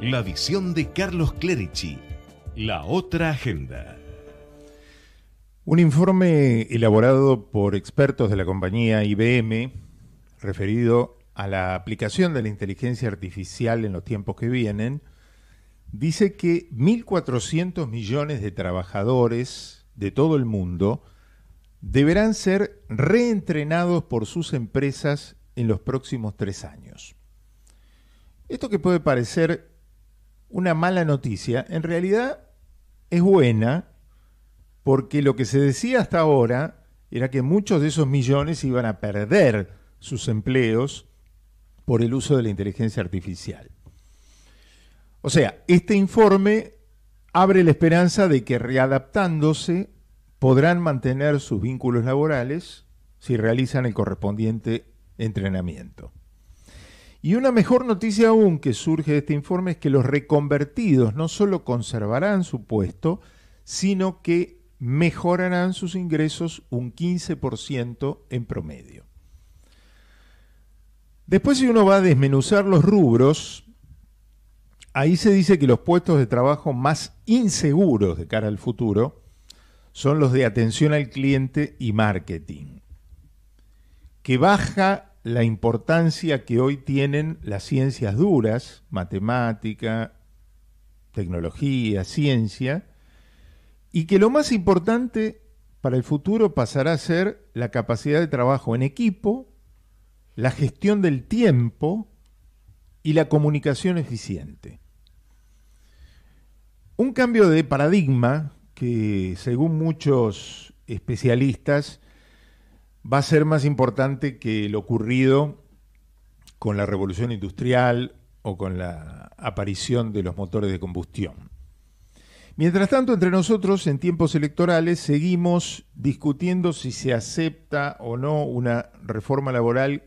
La visión de Carlos Clerici. La otra agenda. Un informe elaborado por expertos de la compañía IBM referido a la aplicación de la inteligencia artificial en los tiempos que vienen dice que 1.400 millones de trabajadores de todo el mundo deberán ser reentrenados por sus empresas en los próximos tres años. Esto que puede parecer una mala noticia, en realidad es buena porque lo que se decía hasta ahora era que muchos de esos millones iban a perder sus empleos por el uso de la inteligencia artificial. O sea, este informe abre la esperanza de que readaptándose podrán mantener sus vínculos laborales si realizan el correspondiente entrenamiento. Y una mejor noticia aún que surge de este informe es que los reconvertidos no solo conservarán su puesto, sino que mejorarán sus ingresos un 15% en promedio. Después si uno va a desmenuzar los rubros, ahí se dice que los puestos de trabajo más inseguros de cara al futuro son los de atención al cliente y marketing, que baja la importancia que hoy tienen las ciencias duras, matemática, tecnología, ciencia, y que lo más importante para el futuro pasará a ser la capacidad de trabajo en equipo, la gestión del tiempo y la comunicación eficiente. Un cambio de paradigma que, según muchos especialistas, va a ser más importante que lo ocurrido con la revolución industrial o con la aparición de los motores de combustión. Mientras tanto, entre nosotros, en tiempos electorales, seguimos discutiendo si se acepta o no una reforma laboral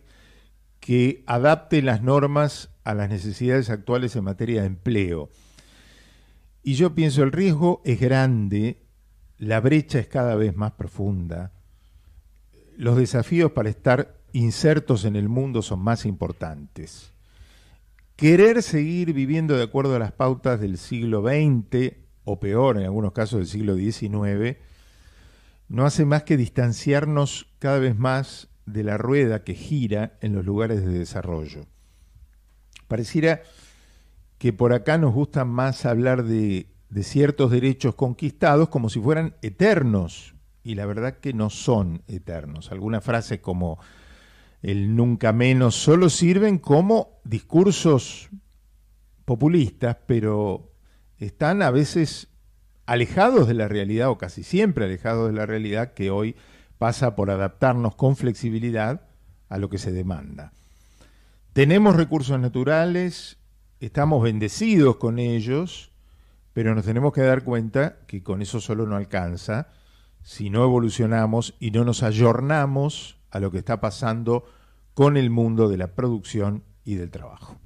que adapte las normas a las necesidades actuales en materia de empleo. Y yo pienso, el riesgo es grande, la brecha es cada vez más profunda, los desafíos para estar insertos en el mundo son más importantes. Querer seguir viviendo de acuerdo a las pautas del siglo XX, o peor, en algunos casos del siglo XIX, no hace más que distanciarnos cada vez más de la rueda que gira en los lugares de desarrollo. Pareciera que por acá nos gusta más hablar de, de ciertos derechos conquistados como si fueran eternos, y la verdad que no son eternos. Algunas frases como el nunca menos solo sirven como discursos populistas, pero están a veces alejados de la realidad o casi siempre alejados de la realidad que hoy pasa por adaptarnos con flexibilidad a lo que se demanda. Tenemos recursos naturales, estamos bendecidos con ellos, pero nos tenemos que dar cuenta que con eso solo no alcanza si no evolucionamos y no nos ayornamos a lo que está pasando con el mundo de la producción y del trabajo.